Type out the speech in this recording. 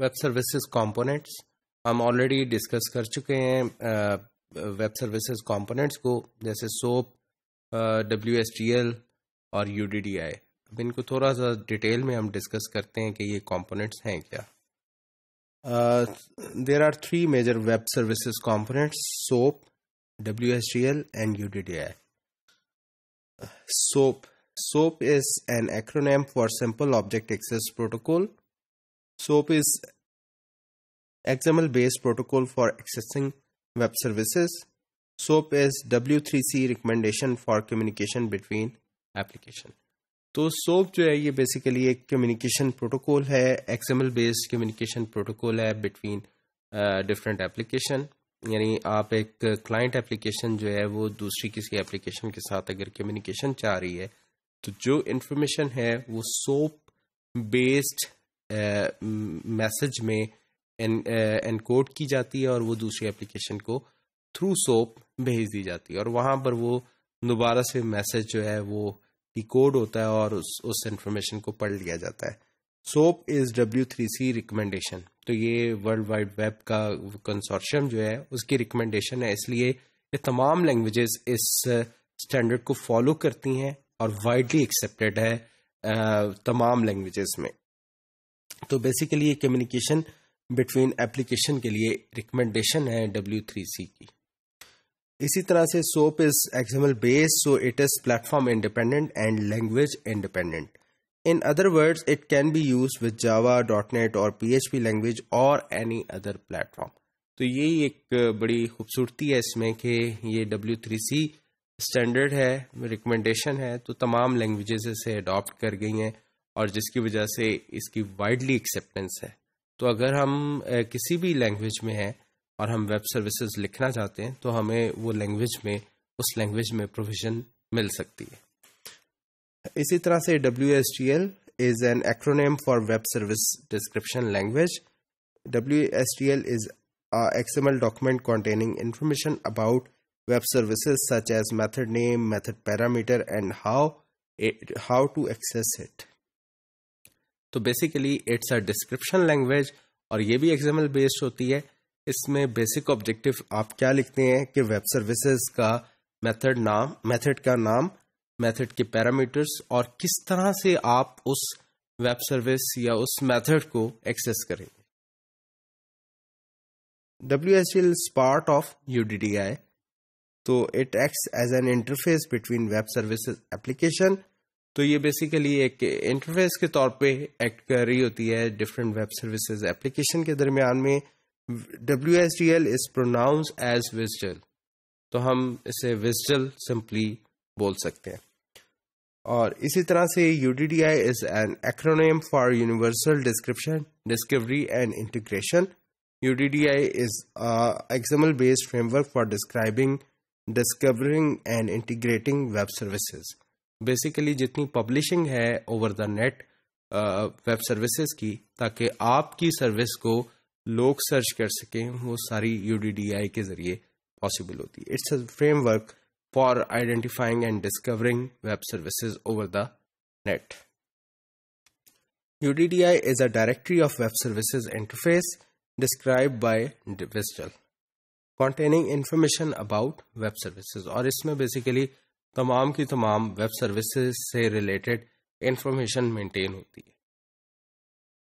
Web services components हम already discuss कर चुके हैं वेब सर्विसेज कंपोनेंट्स को जैसे SOAP W S T L और यू डी डी आई अब इनको थोड़ा सा डिटेल में हम डिस्कस करते हैं कि ये कंपोनेंट्स हैं क्या there are three major web services components SOAP W S T L and U D D I SOAP is an acronym for simple object access protocol SOAP is XML-based protocol for accessing web services. SOAP is W3C recommendation for communication between application. तो SOAP जो है ये basically एक communication protocol है XML based communication protocol है between different application यानी आप एक क्लाइंट एप्लीकेशन जो है वो दूसरी किसी एप्लीकेशन के साथ अगर कम्युनिकेशन चाह रही है तो जो इन्फॉर्मेशन है वो सोप बेस्ड मैसेज में एनकोड की जाती है और वो दूसरी एप्लीकेशन को थ्रू सोप भेज दी जाती है और वहां पर वो दोबारा से मैसेज जो है वो डिकोड होता है और उस उस इंफॉर्मेशन को पढ़ लिया जाता है SOAP is W three C recommendation तो ये वर्ल्ड वाइड वेब का कंसोर्शियम जो है उसकी रिकमेंडेशन है इसलिए ये तमाम लैंग्वेजेस इस स्टैंडर्ड को फॉलो करती हैं और वाइडली एक्सेप्टेड है तमाम लैंग्वेजेस में तो बेसिकली ये कम्युनिकेशन बिटवीन एप्लीकेशन के लिए रिकमेंडेशन है डब्ल्यू थ्री सी की इसी तरह से SOAP is XML based so it is platform independent and language independent other words it can be use with Java dot net और PHP लैंग्वेज और एनी अदर प्लेटफॉर्म तो यही एक बड़ी खूबसूरती है इसमें कि ये सी स्टैंडर्ड है रिकमेंडेशन है तो तमाम लैंग्वेजेस इसे अडॉप्ट कर गई हैं और जिसकी वजह से इसकी वाइडली एक्सेप्टेंस है तो अगर हम किसी भी लैंग्वेज में हैं और हम वेब सर्विसेज लिखना चाहते हैं तो हमें वो लैंग्वेज में उस लैंग्वेज में प्रोविजन मिल सकती है इसी तरह से W S T L is an acronym for web service description language W S T L is XML document containing information about web services such as method name method parameter and how how to access it तो basically it's a description language और ये भी example based होती है इसमें basic objective आप क्या लिखते हैं कि वेब सर्विसेज का मेथड नाम मेथड का नाम मेथड के पैरामीटर्स और किस तरह से आप उस वेब सर्विस या उस मेथड को एक्सेस करेंगे W S L part of U D D I तो it acts as an interface between web services application तो ये बेसिकली एक इंटरफेस के तौर पे एक्ट कर रही होती है डिफरेंट वेब सर्विसेज एप्लीकेशन के दरमियान में W S D L is pronounce as wizdel तो हम इसे विजिटल सिंपली बोल सकते हैं और इसी तरह से U D D I is an acronym for universal description discovery and integration D I is example based framework for describing discovering and integrating web services basically जितनी पब्लिशिंग है over the net web services की ताकि आपकी service को लोग search कर सकें वो सारी यू के ज़रिए पॉसिबल होती है it's a framework for identifying and discovering web services over the net I is a directory of web services interface describe by digital containing information about web services और इसमें बेसिकली तमाम की तमाम web services से related information maintain होती है